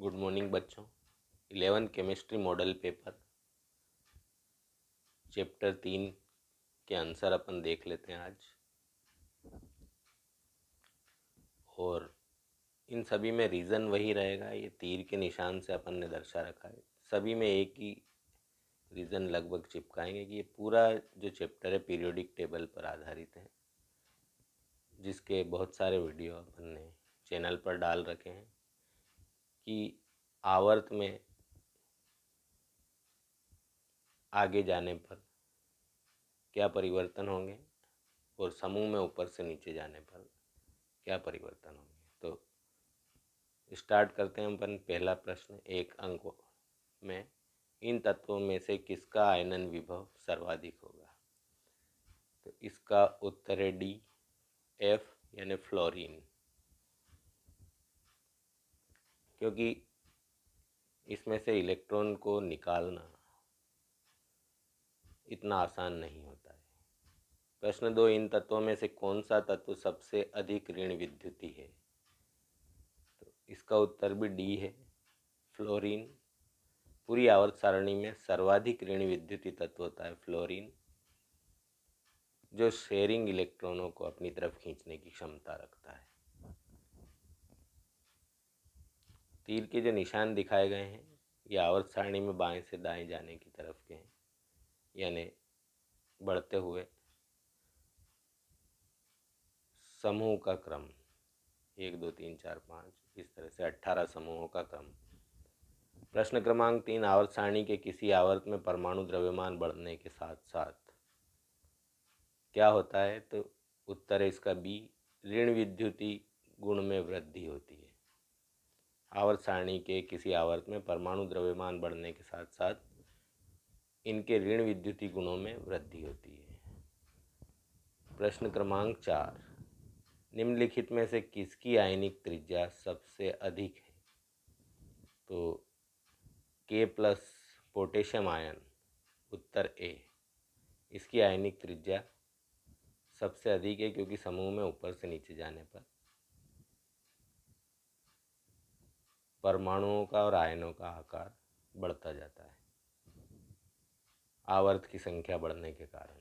Good morning बच्चों eleven chemistry model paper chapter तीन के आंसर अपन देख लेते हैं आज और इन सभी में रीज़न वही रहेगा ये तीर के निशान से अपन ने दर्शा रखा है सभी में एक ही रीज़न लगभग चिपकाएंगे कि ये पूरा जो चैप्टर है पीरियोडिक टेबल पर आधारित है जिसके बहुत सारे वीडियो अपन ने चैनल पर डाल रखे हैं की आवर्त में आगे जाने पर क्या परिवर्तन होंगे और समूह में ऊपर से नीचे जाने पर क्या परिवर्तन होंगे तो स्टार्ट करते हैं अपन पहला प्रश्न एक अंक में इन तत्वों में से किसका आयनन विभव सर्वाधिक होगा तो इसका उत्तर है डी एफ यानी फ्लोरीन क्योंकि इसमें से इलेक्ट्रॉन को निकालना इतना आसान नहीं होता है प्रश्न दो इन तत्वों में से कौन सा तत्व सबसे अधिक ऋण विद्युती है तो इसका उत्तर भी डी है फ्लोरीन पूरी आवर्त सारणी में सर्वाधिक ऋण विद्युती तत्व होता है फ्लोरीन जो शेयरिंग इलेक्ट्रॉनों को अपनी तरफ खींचने की क्षमता रखता है तीर के जो निशान दिखाए गए हैं ये आवर्त सारणी में बाएं से दाएं जाने की तरफ के हैं यानी बढ़ते हुए समूह का क्रम एक दो तीन चार पाँच इस तरह से अट्ठारह समूहों का क्रम प्रश्न क्रमांक तीन आवर्त सारणी के किसी आवर्त में परमाणु द्रव्यमान बढ़ने के साथ साथ क्या होता है तो उत्तर है इसका बी ऋण विद्युती गुण में वृद्धि होती है आवर्त सारणी के किसी आवर्त में परमाणु द्रव्यमान बढ़ने के साथ साथ इनके ऋण विद्युतीय गुणों में वृद्धि होती है प्रश्न क्रमांक चार निम्नलिखित में से किसकी आयनिक त्रिज्या सबसे अधिक है तो के प्लस पोटेशियम आयन उत्तर ए इसकी आयनिक त्रिज्या सबसे अधिक है क्योंकि समूह में ऊपर से नीचे जाने पर परमाणुओं का और आयनों का आकार बढ़ता जाता है आवर्त की संख्या बढ़ने के कारण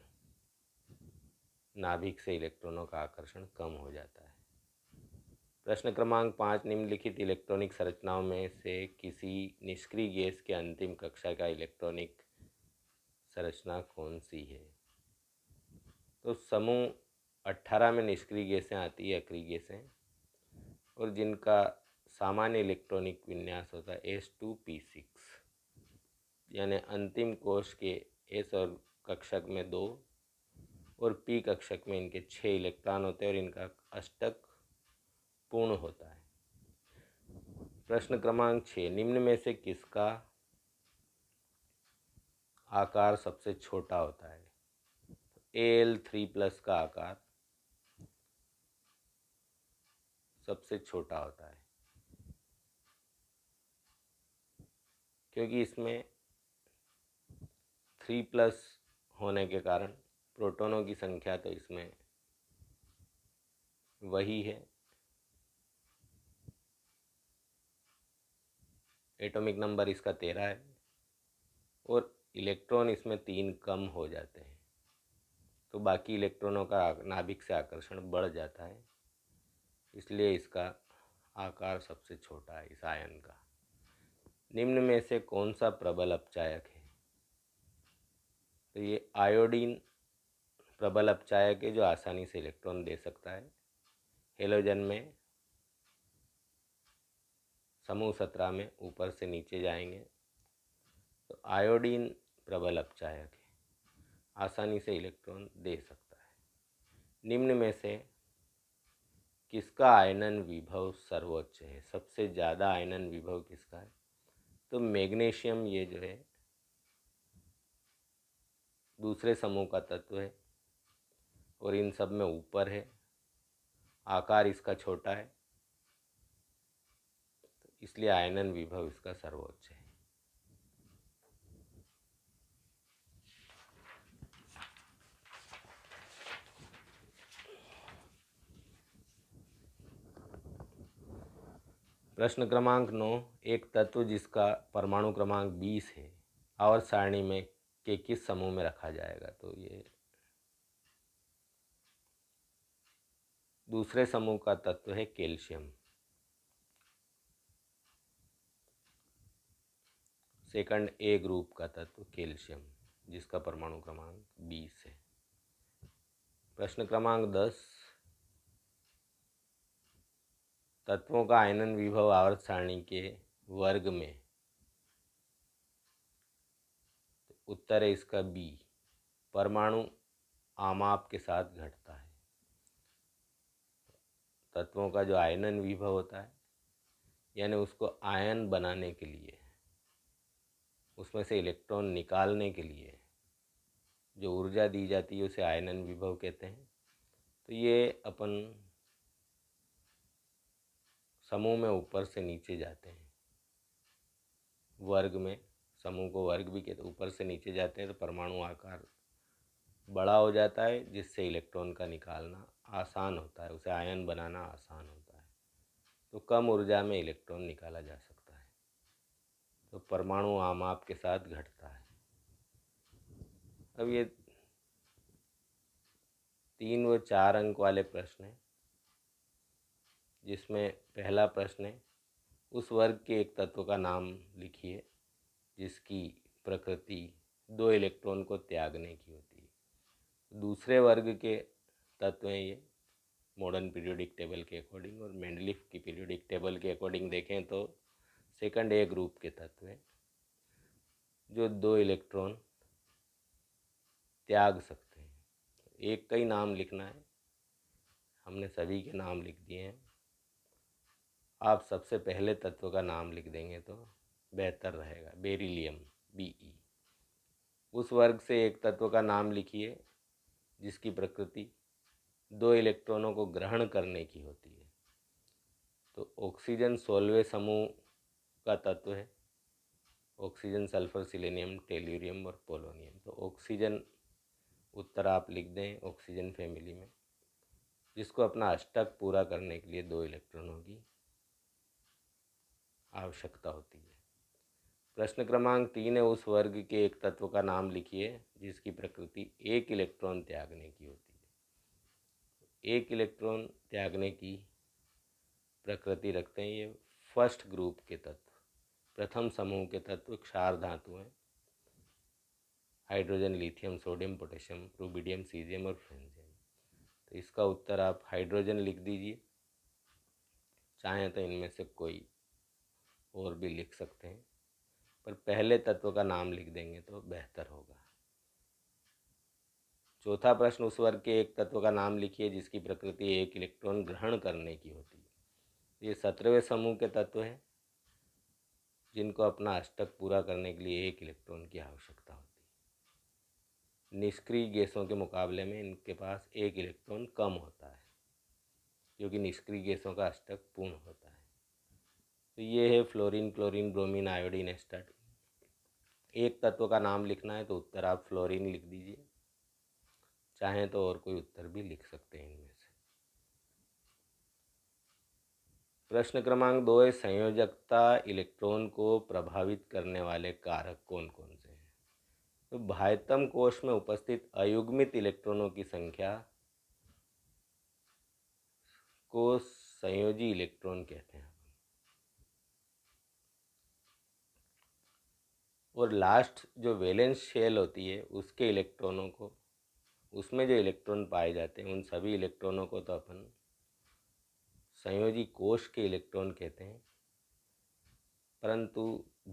नाभिक से इलेक्ट्रॉनों का आकर्षण कम हो जाता है प्रश्न क्रमांक पाँच निम्नलिखित इलेक्ट्रॉनिक संरचनाओं में से किसी निष्क्रिय गैस के अंतिम कक्षा का इलेक्ट्रॉनिक संरचना कौन सी है तो समूह अट्ठारह में निष्क्रिय गैसें आती है अक्रिय गैसें और जिनका सामान्य इलेक्ट्रॉनिक विन्यास होता है एस टू पी सिक्स यानी अंतिम कोष के एस और कक्षक में दो और पी कक्षक में इनके छः इलेक्ट्रॉन होते हैं और इनका अष्टक पूर्ण होता है प्रश्न क्रमांक छः निम्न में से किसका आकार सबसे छोटा होता है एल थ्री प्लस का आकार सबसे छोटा होता है क्योंकि इसमें थ्री प्लस होने के कारण प्रोटोनों की संख्या तो इसमें वही है एटॉमिक नंबर इसका तेरह है और इलेक्ट्रॉन इसमें तीन कम हो जाते हैं तो बाकी इलेक्ट्रॉनों का नाभिक से आकर्षण बढ़ जाता है इसलिए इसका आकार सबसे छोटा है इस आयन का निम्न में से कौन सा प्रबल अपचायक है तो ये आयोडीन प्रबल अपचायक है जो आसानी से इलेक्ट्रॉन दे सकता है हेलोजन में समूह सत्रह में ऊपर से नीचे जाएंगे तो आयोडीन प्रबल अपचायक है आसानी से इलेक्ट्रॉन दे सकता है निम्न में से किसका आयनन विभव सर्वोच्च है सबसे ज़्यादा आयनन विभव किसका है तो मैग्नीशियम ये जो है दूसरे समूह का तत्व है और इन सब में ऊपर है आकार इसका छोटा है तो इसलिए आयनन विभव इसका सर्वोच्च है प्रश्न क्रमांक नौ एक तत्व जिसका परमाणु क्रमांक बीस है और सारणी में के किस समूह में रखा जाएगा तो ये दूसरे समूह का तत्व है कैल्शियम सेकंड ए ग्रुप का तत्व कैल्शियम जिसका परमाणु क्रमांक बीस है प्रश्न क्रमांक दस तत्वों का आयनन विभव आवर्त सारणी के वर्ग में उत्तर है इसका बी परमाणु आमाप के साथ घटता है तत्वों का जो आयनन विभव होता है यानी उसको आयन बनाने के लिए उसमें से इलेक्ट्रॉन निकालने के लिए जो ऊर्जा दी जाती है उसे आयनन विभव कहते हैं तो ये अपन समूह में ऊपर से नीचे जाते हैं वर्ग में समूह को वर्ग भी कहते ऊपर से नीचे जाते हैं तो परमाणु आकार बड़ा हो जाता है जिससे इलेक्ट्रॉन का निकालना आसान होता है उसे आयन बनाना आसान होता है तो कम ऊर्जा में इलेक्ट्रॉन निकाला जा सकता है तो परमाणु आम आप के साथ घटता है अब ये तीन व चार अंक वाले प्रश्न हैं जिसमें पहला प्रश्न है उस वर्ग के एक तत्व का नाम लिखिए जिसकी प्रकृति दो इलेक्ट्रॉन को त्यागने की होती है दूसरे वर्ग के तत्व हैं ये मॉडर्न पीरियोडिक टेबल के अकॉर्डिंग और मेंडलिफ की पीरियोडिक टेबल के अकॉर्डिंग देखें तो सेकंड ए ग्रुप के तत्व हैं जो दो इलेक्ट्रॉन त्याग सकते हैं एक का ही नाम लिखना है हमने सभी के नाम लिख दिए हैं आप सबसे पहले तत्व का नाम लिख देंगे तो बेहतर रहेगा बेरिलियम बी ई उस वर्ग से एक तत्व का नाम लिखिए जिसकी प्रकृति दो इलेक्ट्रॉनों को ग्रहण करने की होती है तो ऑक्सीजन सोलवे समूह का तत्व है ऑक्सीजन सल्फर सिलेनियम टेल्यूरियम और पोलोनियम तो ऑक्सीजन उत्तर आप लिख दें ऑक्सीजन फैमिली में जिसको अपना अष्टक पूरा करने के लिए दो इलेक्ट्रॉनों की आवश्यकता होती है प्रश्न क्रमांक तीन है उस वर्ग के एक तत्व का नाम लिखिए जिसकी प्रकृति एक इलेक्ट्रॉन त्यागने की होती है एक इलेक्ट्रॉन त्यागने की प्रकृति रखते हैं ये फर्स्ट ग्रुप के तत्व प्रथम समूह के तत्व क्षार धातु हैं hydrogen lithium sodium potassium rubidium caesium और फ्रेंजियम तो इसका उत्तर आप हाइड्रोजन लिख दीजिए चाहें तो इनमें से कोई और भी लिख सकते हैं पर पहले तत्व का नाम लिख देंगे तो बेहतर होगा चौथा प्रश्न उस वर्ग के एक तत्व का नाम लिखिए जिसकी प्रकृति एक इलेक्ट्रॉन ग्रहण करने की होती है ये सत्रहवें समूह के तत्व हैं जिनको अपना अष्टक पूरा करने के लिए एक इलेक्ट्रॉन की आवश्यकता होती है निष्क्रिय गैसों के मुकाबले में इनके पास एक इलेक्ट्रॉन कम होता है क्योंकि निष्क्रिय गैसों का अष्टक पूर्ण होता है तो ये है फ्लोरीन क्लोरीन ब्रोमीन आयोडीन एस्टर एक तत्व का नाम लिखना है तो उत्तर आप फ्लोरीन लिख दीजिए चाहें तो और कोई उत्तर भी लिख सकते हैं इनमें से प्रश्न क्रमांक दो है संयोजकता इलेक्ट्रॉन को प्रभावित करने वाले कारक कौन कौन से हैं तो भायतम कोष में उपस्थित अयुग्मित इलेक्ट्रॉनों की संख्या को संयोजी इलेक्ट्रॉन कहते हैं और लास्ट जो वैलेंस शेल होती है उसके इलेक्ट्रॉनों को उसमें जो इलेक्ट्रॉन पाए जाते हैं उन सभी इलेक्ट्रॉनों को तो अपन संयोजी कोश के इलेक्ट्रॉन कहते हैं परंतु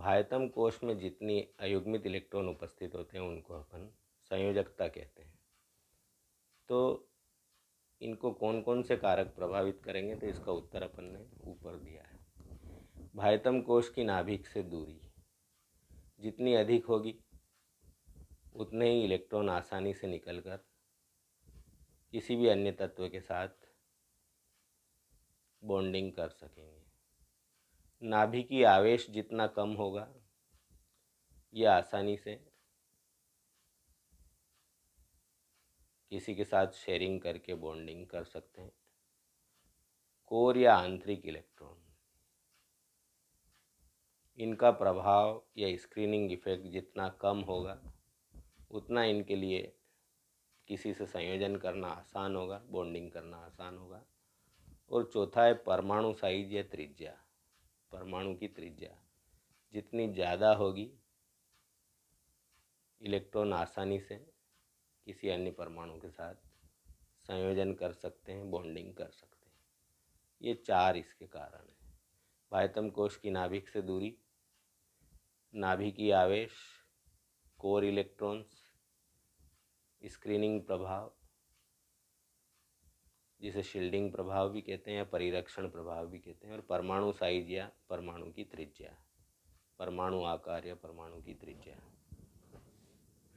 भायतम कोश में जितनी अयुग्मित इलेक्ट्रॉन उपस्थित होते हैं उनको अपन संयोजकता कहते हैं तो इनको कौन कौन से कारक प्रभावित करेंगे तो इसका उत्तर अपन ने ऊपर दिया है भायतम कोश की नाभिक से दूरी जितनी अधिक होगी उतने ही इलेक्ट्रॉन आसानी से निकलकर किसी भी अन्य तत्व के साथ बॉन्डिंग कर सकेंगे की आवेश जितना कम होगा यह आसानी से किसी के साथ शेयरिंग करके बॉन्डिंग कर सकते हैं कोर या आंतरिक इलेक्ट्रॉन इनका प्रभाव या स्क्रीनिंग इफेक्ट जितना कम होगा उतना इनके लिए किसी से संयोजन करना आसान होगा बॉन्डिंग करना आसान होगा और चौथा है परमाणु साइज या त्रिज्या परमाणु की त्रिज्या जितनी ज़्यादा होगी इलेक्ट्रॉन आसानी से किसी अन्य परमाणु के साथ संयोजन कर सकते हैं बॉन्डिंग कर सकते हैं ये चार इसके कारण हैं भायतम कोश की नाभिक से दूरी की आवेश कोर इलेक्ट्रॉन्स स्क्रीनिंग प्रभाव जिसे शील्डिंग प्रभाव भी कहते हैं परिरक्षण प्रभाव भी कहते हैं और परमाणु साइज या परमाणु की त्रिज्या परमाणु आकार या परमाणु की त्रिज्या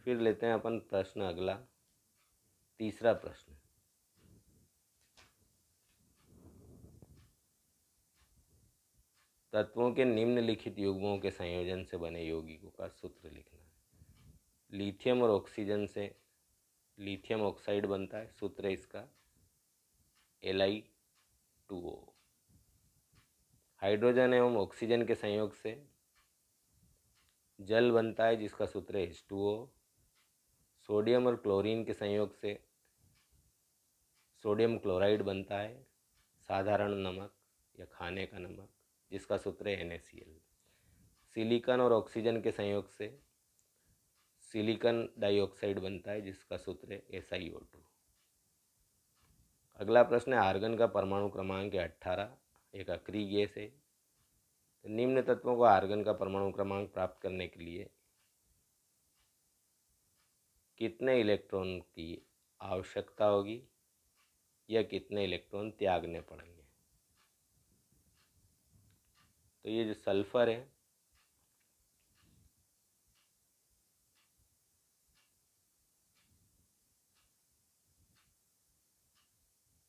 फिर लेते हैं अपन प्रश्न अगला तीसरा प्रश्न तत्वों के निम्नलिखित युग्मों के संयोजन से बने यौगिकों का सूत्र लिखना है लिथियम और ऑक्सीजन से लिथियम ऑक्साइड बनता है सूत्र इसका L I two O hydrogen एवं ऑक्सीजन के संयोग से जल बनता है जिसका सूत्र एच टू ओ सोडियम और क्लोरीन के संयोग से सोडियम क्लोराइड बनता है साधारण नमक या खाने का नमक जिसका सूत्र है एन सिलिकन और ऑक्सीजन के संयोग से सिलिकन डाइऑक्साइड बनता है जिसका सूत्र है एस आई ओ टू अगला प्रश्न है आर्गन का परमाणु क्रमांक है अट्ठारह एक अक्री गैस है तो निम्न तत्वों को आर्गन का परमाणु क्रमांक प्राप्त करने के लिए कितने इलेक्ट्रॉन की आवश्यकता होगी या कितने इलेक्ट्रॉन त्यागने पड़ेंगे तो ये जो सल्फ़र है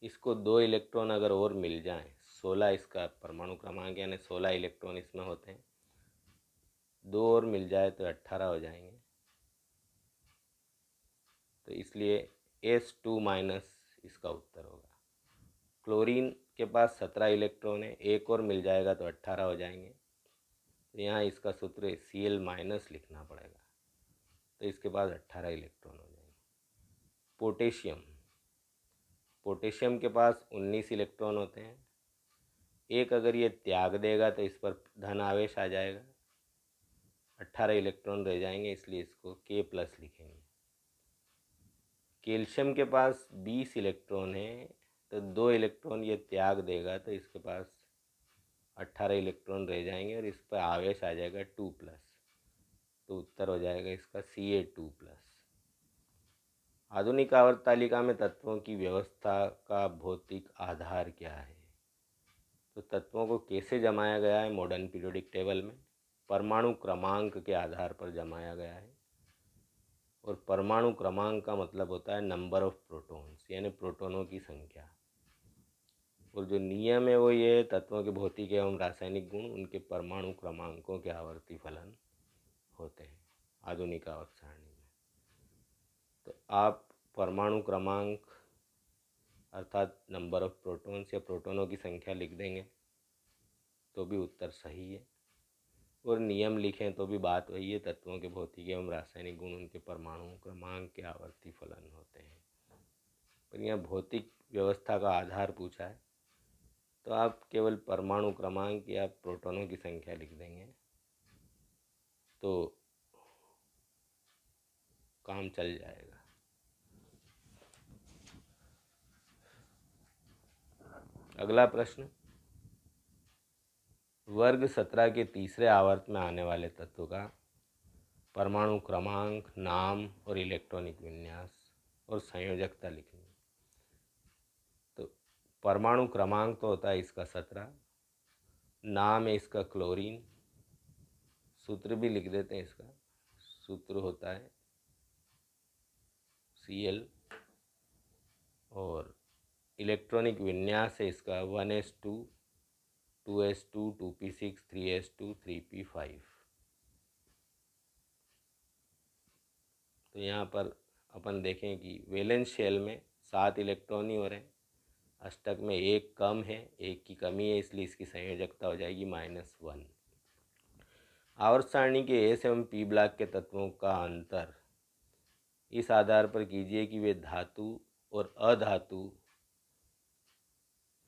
इसको दो इलेक्ट्रॉन अगर और मिल जाए सोलह इसका परमाणु क्रमांक यानी सोलह इलेक्ट्रॉन इसमें होते हैं दो और मिल जाए तो अट्ठारह हो जाएंगे तो इसलिए एस टू माइनस इसका उत्तर होगा क्लोरीन के पास सत्रह इलेक्ट्रॉन है एक और मिल जाएगा तो अट्ठारह हो जाएंगे तो यहाँ इसका सूत्र सी एल माइनस लिखना पड़ेगा तो इसके पास अट्ठारह इलेक्ट्रॉन हो जाएंगे पोटेशियम पोटेशियम के पास उन्नीस इलेक्ट्रॉन होते हैं एक अगर ये त्याग देगा तो इस पर धन आवेश आ जाएगा अट्ठारह इलेक्ट्रॉन रह जाएंगे इसलिए इसको के प्लस लिखेंगे कैल्शियम के पास बीस इलेक्ट्रॉन है तो दो इलेक्ट्रॉन ये त्याग देगा तो इसके पास अट्ठारह इलेक्ट्रॉन रह जाएंगे और इस पर आवेश आ जाएगा टू प्लस तो उत्तर हो जाएगा इसका सी ए टू प्लस आधुनिक आवर्त तालिका में तत्वों की व्यवस्था का भौतिक आधार क्या है तो तत्वों को कैसे जमाया गया है मॉडर्न पीरियोडिक टेबल में परमाणु क्रमांक के आधार पर जमाया गया है और परमाणु क्रमांक का मतलब होता है नंबर ऑफ प्रोटॉन्स यानी प्रोटॉनों की संख्या और जो नियम है वो ये तत्वों के भौतिक एवं रासायनिक गुण उनके परमाणु क्रमांकों के आवर्ती फलन होते हैं आधुनिक आवक सारणी में तो आप परमाणु क्रमांक अर्थात नंबर ऑफ प्रोटॉन्स या प्रोटॉनों की संख्या लिख देंगे तो भी उत्तर सही है और नियम लिखें तो भी बात वही है तत्वों के भौतिक एवं रासायनिक गुण उनके परमाणु क्रमांक के आवर्ती फलन होते हैं पर यह भौतिक व्यवस्था का आधार पूछा है तो आप केवल परमाणु क्रमांक या प्रोटॉनों की संख्या लिख देंगे तो काम चल जाएगा अगला प्रश्न वर्ग सत्रह के तीसरे आवर्त में आने वाले तत्व का परमाणु क्रमांक नाम और इलेक्ट्रॉनिक विन्यास और संयोजकता लिखेंगे परमाणु क्रमांक तो होता है इसका सत्रह नाम है इसका क्लोरीन सूत्र भी लिख देते हैं इसका सूत्र होता है सी एल और इलेक्ट्रॉनिक विन्यास है इसका one s two two s two two p six three s two three p five तो यहाँ पर अपन देखें कि वेलेंस शेल में सात इलेक्ट्रॉन ही हो रहे हैं अष्टक में एक कम है एक की कमी है इसलिए इसकी संयोजकता हो जाएगी माइनस वन आवर्त सारणी के एस एवं पी ब्लॉक के तत्वों का अंतर इस आधार पर कीजिए कि वे धातु और अधातु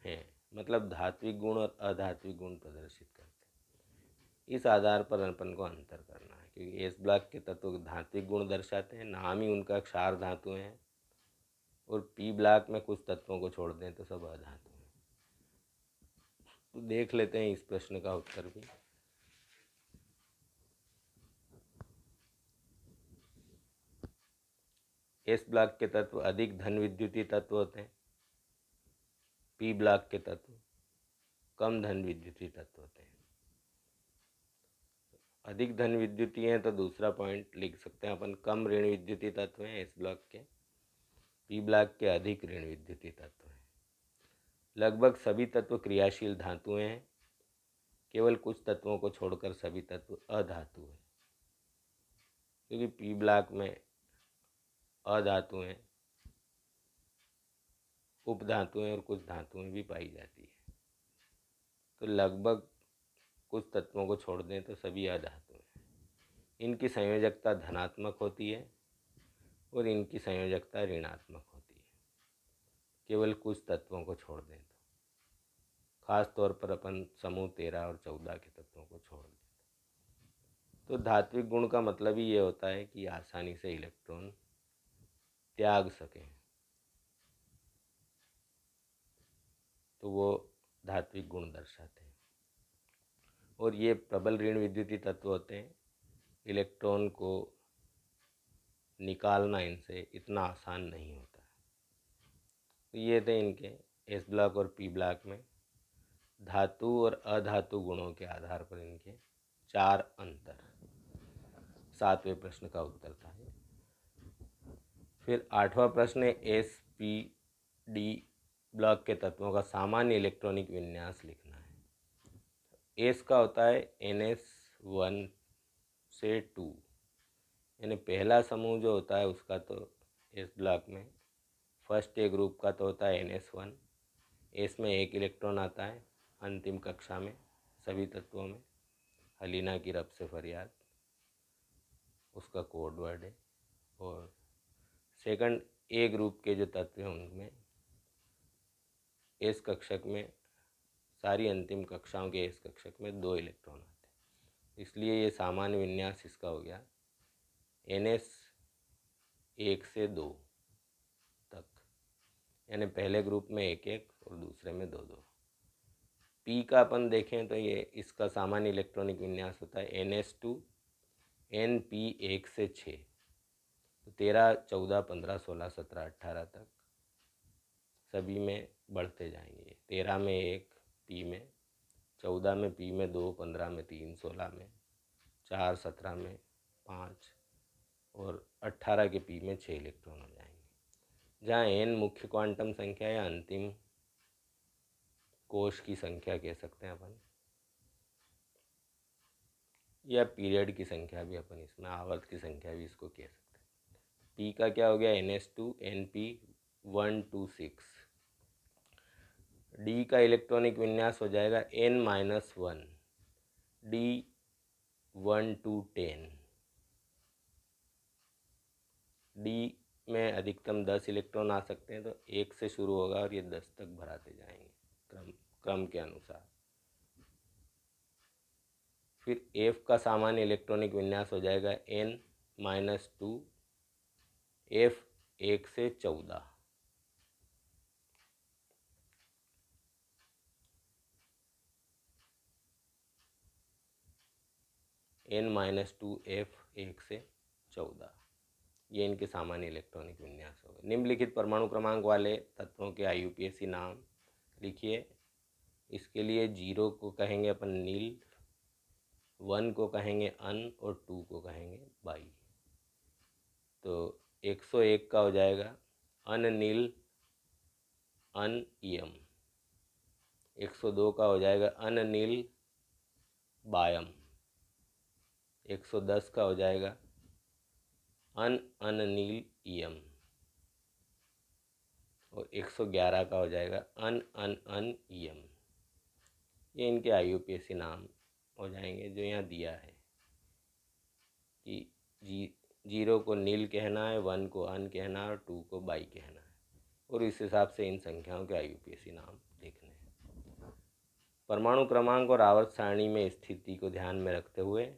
हैं मतलब धात्विक गुण और अधात्विक गुण प्रदर्शित करते हैं इस आधार पर अपन को अंतर करना है क्योंकि एस ब्लॉक के तत्व धात्विक गुण दर्शाते हैं नाम ही उनका क्षार धातु हैं और पी ब्लॉक में कुछ तत्वों को छोड़ दें तो सब अधातु हैं तो देख लेते हैं इस प्रश्न का उत्तर भी एस ब्लॉक के तत्व अधिक धन विद्युतीय तत्व होते हैं पी ब्लॉक के तत्व कम धन विद्युतीय तत्व होते हैं अधिक धन विद्युतीय हैं तो दूसरा पॉइंट लिख सकते हैं अपन कम ऋण विद्युतीय तत्व हैं एस ब्लॉक के तीब लाख के अधिक ऋण विद्युतीय तत्व हैं लगभग सभी तत्व क्रियाशील धातुएं हैं केवल कुछ तत्वों को छोड़कर सभी तत्व अधातु हैं क्योंकि पी ब्लॉक में अधातुएं उप उपधातुएं और कुछ धातुएं भी पाई जाती है तो लगभग कुछ तत्वों को छोड़ दें तो सभी अधातु हैं इनकी संयोजकता धनात्मक होती है और इनकी संयोजकता ऋणात्मक होती है केवल कुछ तत्वों को छोड़ दें तो खास तौर पर अपन समूह तेरह और चौदह के तत्वों को छोड़ दें तो, तो धात्विक गुण का मतलब ही ये होता है कि आसानी से इलेक्ट्रॉन त्याग सकें तो वो धात्विक गुण दर्शाते हैं और ये प्रबल ऋण विद्युतीय तत्व होते हैं इलेक्ट्रॉन को निकालना इनसे इतना आसान नहीं होता तो ये थे इनके एस ब्लॉक और पी ब्लॉक में धातु और अधातु गुणों के आधार पर इनके चार अंतर सातवें प्रश्न का उत्तर था फिर आठवां प्रश्न है एस पी डी ब्लॉक के तत्वों का सामान्य इलेक्ट्रॉनिक विन्यास लिखना है एस का होता है एन एस वन से टू यानी पहला समूह जो होता है उसका तो इस ब्लॉक में फर्स्ट ए ग्रुप का तो होता है एन एस वन इसमें एक इलेक्ट्रॉन आता है अंतिम कक्षा में सभी तत्वों में हलीना की रब से फरियाद उसका कोड वर्ड है और सेकंड ए ग्रुप के जो तत्व हैं उनमें एस कक्षक में सारी अंतिम कक्षाओं के एस कक्षक में दो इलेक्ट्रॉन आते हैं इसलिए ये सामान्य विन्यास इसका हो गया एन एस एक से दो तक यानी पहले ग्रुप में एक एक और दूसरे में दो दो पी का अपन देखें तो ये इसका सामान्य इलेक्ट्रॉनिक विन्यास होता है n s two n p एक से छः तो तेरह चौदह पंद्रह सोलह सत्रह अट्ठारह तक सभी में बढ़ते जाएंगे तेरह में एक पी में चौदह में पी में दो पंद्रह में तीन सोलह में चार सत्रह में पाँच और 18 के पी में छः इलेक्ट्रॉन हो जाएंगे जहाँ एन मुख्य क्वांटम संख्या या अंतिम कोश की संख्या कह सकते हैं अपन या पीरियड की संख्या भी अपन इसमें आवर्त की संख्या भी इसको कह सकते हैं पी का क्या हो गया n s two n p one two six d का इलेक्ट्रॉनिक विन्यास हो जाएगा n minus one d one two ten d में अधिकतम दस इलेक्ट्रॉन आ सकते हैं तो एक से शुरू होगा और ये दस तक भराते जाएंगे क्रम क्रम के अनुसार फिर एफ का सामान्य इलेक्ट्रॉनिक विन्यास हो जाएगा एन माइनस टू एफ एक से चौदह एन माइनस टू एफ एक से चौदह ये इनके सामान्य इलेक्ट्रॉनिक विन्यास हो गए निम्नलिखित परमाणु क्रमांक वाले तत्वों के आई नाम लिखिए इसके लिए जीरो को कहेंगे अपन नील वन को कहेंगे अन और टू को कहेंगे बाई तो एक सौ एक का हो जाएगा अन नील अन यम दो का हो जाएगा अन नील बायम एक सौ दस का हो जाएगा अन अन नील ईम और 111 का हो जाएगा अन अन अन ईम ये इनके आई नाम हो जाएंगे जो यहाँ दिया है कि जी जीरो को नील कहना है वन को अन कहना है और टू को बाई कहना है और इस हिसाब से इन संख्याओं के आई नाम देखने हैं परमाणु क्रमांक और आवर्त सारणी में स्थिति को ध्यान में रखते हुए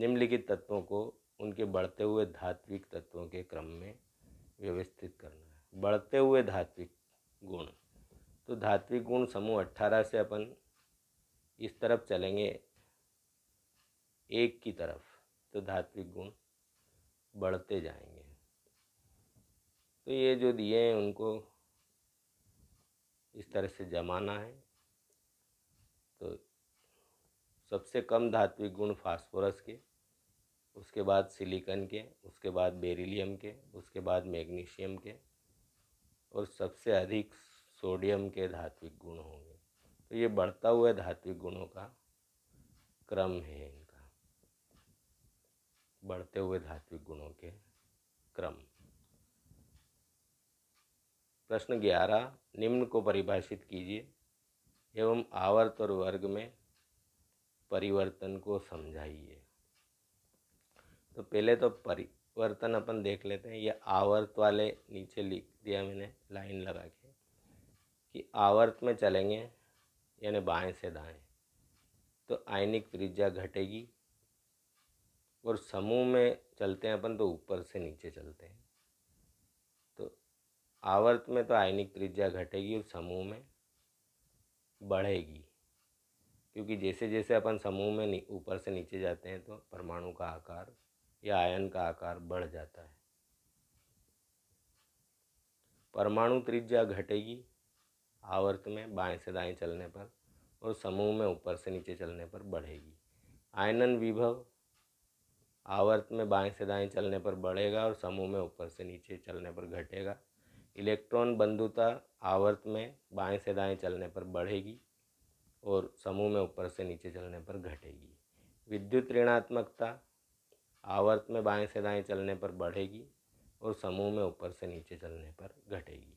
निम्नलिखित तत्वों को उनके बढ़ते हुए धात्विक तत्वों के क्रम में व्यवस्थित करना है बढ़ते हुए धात्विक गुण तो धात्विक गुण समूह अट्ठारह से अपन इस तरफ चलेंगे एक की तरफ तो धात्विक गुण बढ़ते जाएंगे तो ये जो दिए हैं उनको इस तरह से जमाना है तो सबसे कम धात्विक गुण फास्फोरस के उसके बाद सिलिकन के उसके बाद बेरिलियम के उसके बाद मैग्नीशियम के और सबसे अधिक सोडियम के धात्विक गुण होंगे तो ये बढ़ता हुआ धात्विक गुणों का क्रम है इनका बढ़ते हुए धात्विक गुणों के क्रम प्रश्न ग्यारह निम्न को परिभाषित कीजिए एवं आवर्त और वर्ग में परिवर्तन को समझाइए तो पहले तो परिवर्तन अपन देख लेते हैं ये आवर्त वाले नीचे लिख दिया मैंने लाइन लगा के कि आवर्त में चलेंगे यानी बाएं से दाएं तो आयनिक त्रिज्या घटेगी और समूह में चलते हैं अपन तो ऊपर से नीचे चलते हैं तो आवर्त में तो आयनिक त्रिज्या घटेगी और समूह में बढ़ेगी क्योंकि जैसे जैसे अपन समूह में ऊपर से नीचे जाते हैं तो परमाणु का आकार या आयन का आकार बढ़ जाता है परमाणु त्रिज्या घटेगी आवर्त में बाएं से दाएं चलने पर और समूह में ऊपर से नीचे चलने पर बढ़ेगी आयनन विभव आवर्त में बाएं से दाएं चलने पर बढ़ेगा और समूह में ऊपर से नीचे चलने पर घटेगा इलेक्ट्रॉन बंधुता आवर्त में बाएं से दाएं चलने पर बढ़ेगी और समूह में ऊपर से नीचे चलने पर घटेगी विद्युत ऋणात्मकता आवर्त में बाएं से दाएं चलने पर बढ़ेगी और समूह में ऊपर से नीचे चलने पर घटेगी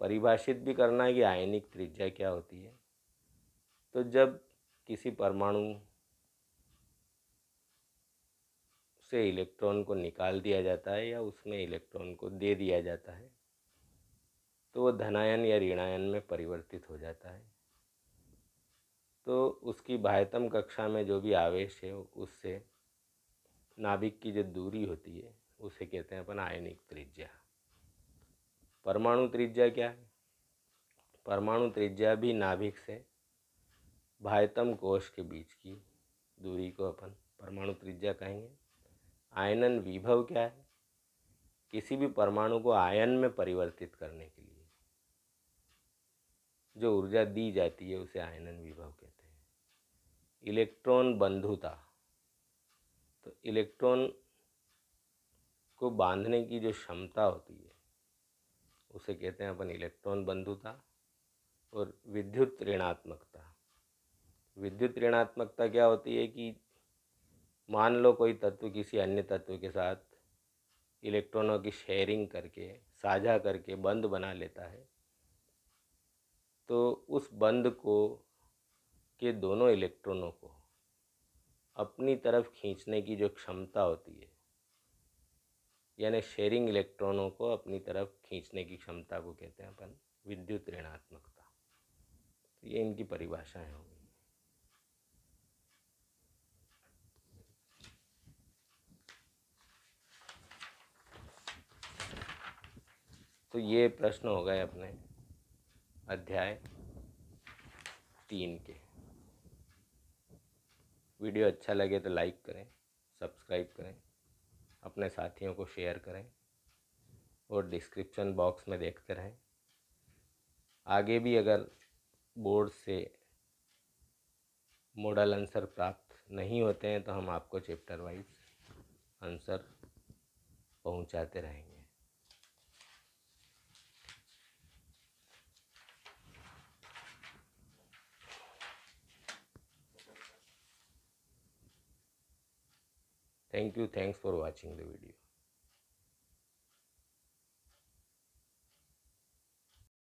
परिभाषित भी करना है कि आयनिक त्रिज्या क्या होती है तो जब किसी परमाणु से इलेक्ट्रॉन को निकाल दिया जाता है या उसमें इलेक्ट्रॉन को दे दिया जाता है तो वो धनायन या ऋणायन में परिवर्तित हो जाता है तो उसकी बाह्यतम कक्षा में जो भी आवेश है उससे नाभिक की जो दूरी होती है उसे कहते हैं अपन आयनिक त्रिज्या परमाणु त्रिज्या क्या है परमाणु त्रिज्या भी नाभिक से भायतम कोश के बीच की दूरी को अपन परमाणु त्रिज्या कहेंगे आयनन विभव क्या है किसी भी परमाणु को आयन में परिवर्तित करने के लिए जो ऊर्जा दी जाती है उसे आयनन विभव कहते हैं इलेक्ट्रॉन बंधुता तो इलेक्ट्रॉन को बांधने की जो क्षमता होती है उसे कहते हैं अपन इलेक्ट्रॉन बंधुता और विद्युत ऋणात्मकता विद्युत ऋणात्मकता क्या होती है कि मान लो कोई तत्व किसी अन्य तत्व के साथ इलेक्ट्रॉनों की शेयरिंग करके साझा करके बंद बना लेता है तो उस बंद को के दोनों इलेक्ट्रॉनों को अपनी तरफ खींचने की जो क्षमता होती है यानी शेयरिंग इलेक्ट्रॉनों को अपनी तरफ खींचने की क्षमता को कहते हैं अपन विद्युत ऋणात्मकता तो ये इनकी परिभाषाएं होंगी तो ये प्रश्न हो गए अपने अध्याय तीन के वीडियो अच्छा लगे तो लाइक करें सब्सक्राइब करें अपने साथियों को शेयर करें और डिस्क्रिप्शन बॉक्स में देखते रहें आगे भी अगर बोर्ड से मॉडल आंसर प्राप्त नहीं होते हैं तो हम आपको चैप्टर वाइज आंसर पहुंचाते रहेंगे Thank you. Thanks for watching the video.